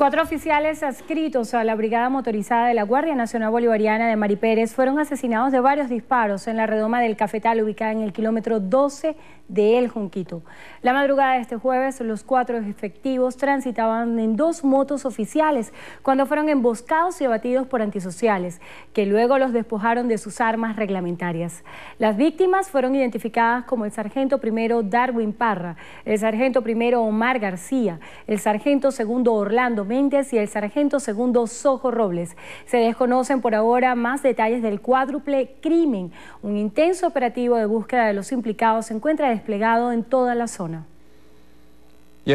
Cuatro oficiales adscritos a la Brigada Motorizada de la Guardia Nacional Bolivariana de Mari Pérez fueron asesinados de varios disparos en la redoma del Cafetal, ubicada en el kilómetro 12 de El Junquito. La madrugada de este jueves, los cuatro efectivos transitaban en dos motos oficiales cuando fueron emboscados y abatidos por antisociales, que luego los despojaron de sus armas reglamentarias. Las víctimas fueron identificadas como el sargento primero Darwin Parra, el sargento primero Omar García, el sargento segundo Orlando y el sargento segundo Sojo Robles. Se desconocen por ahora más detalles del cuádruple crimen. Un intenso operativo de búsqueda de los implicados se encuentra desplegado en toda la zona. Y